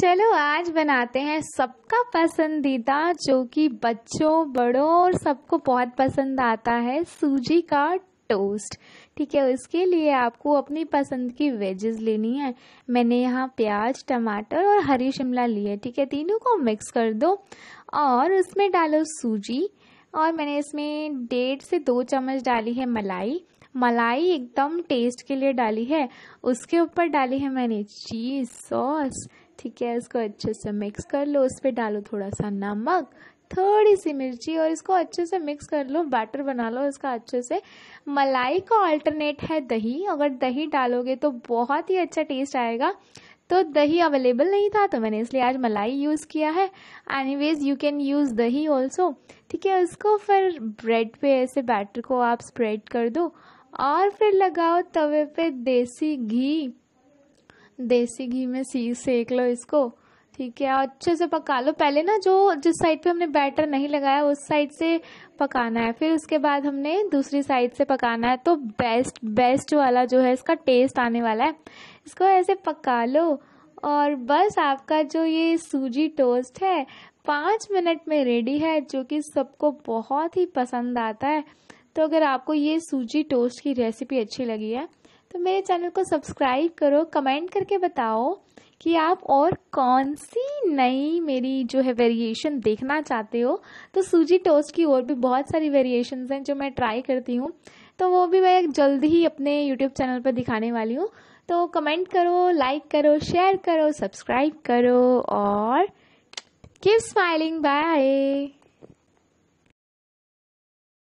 चलो आज बनाते हैं सबका पसंदीदा जो कि बच्चों बड़ों और सबको बहुत पसंद आता है सूजी का टोस्ट ठीक है उसके लिए आपको अपनी पसंद की वेजेस लेनी है मैंने यहाँ प्याज टमाटर और हरी शिमला ली है ठीक है तीनों को मिक्स कर दो और उसमें डालो सूजी और मैंने इसमें डेढ़ से दो चम्मच डाली है मलाई मलाई एकदम टेस्ट के लिए डाली है उसके ऊपर डाली है मैंने चीज़ सॉस ठीक है इसको अच्छे से मिक्स कर लो उस पर डालो थोड़ा सा नमक थोड़ी सी मिर्ची और इसको अच्छे से मिक्स कर लो बैटर बना लो इसका अच्छे से मलाई का अल्टरनेट है दही अगर दही डालोगे तो बहुत ही अच्छा टेस्ट आएगा तो दही अवेलेबल नहीं था तो मैंने इसलिए आज मलाई यूज़ किया है anyways you can use dahi also ठीक है उसको फिर ब्रेड पे ऐसे बैटर को आप स्प्रेड कर दो और फिर लगाओ तवे पे देसी घी देसी घी में सी सेक लो इसको ठीक है अच्छे से पका लो पहले ना जो जिस साइड पे हमने बैटर नहीं लगाया उस साइड से पकाना है फिर उसके बाद हमने दूसरी साइड से पकाना है तो बेस्ट बेस्ट वाला जो है इसका टेस्ट आने वाला है इसको ऐसे पका लो और बस आपका जो ये सूजी टोस्ट है पाँच मिनट में रेडी है जो कि सबको बहुत ही पसंद आता है तो अगर आपको ये सूजी टोस्ट की रेसिपी अच्छी लगी है तो मेरे चैनल को सब्सक्राइब करो कमेंट करके बताओ कि आप और कौन सी नई मेरी जो है वेरिएशन देखना चाहते हो तो सूजी टोस्ट की और भी बहुत सारी वेरिएशंस हैं जो मैं ट्राई करती हूँ तो वो भी मैं जल्द ही अपने यूट्यूब चैनल पर दिखाने वाली हूँ तो कमेंट करो लाइक करो शेयर करो सब्सक्राइब करो और कीप स्माइलिंग बाय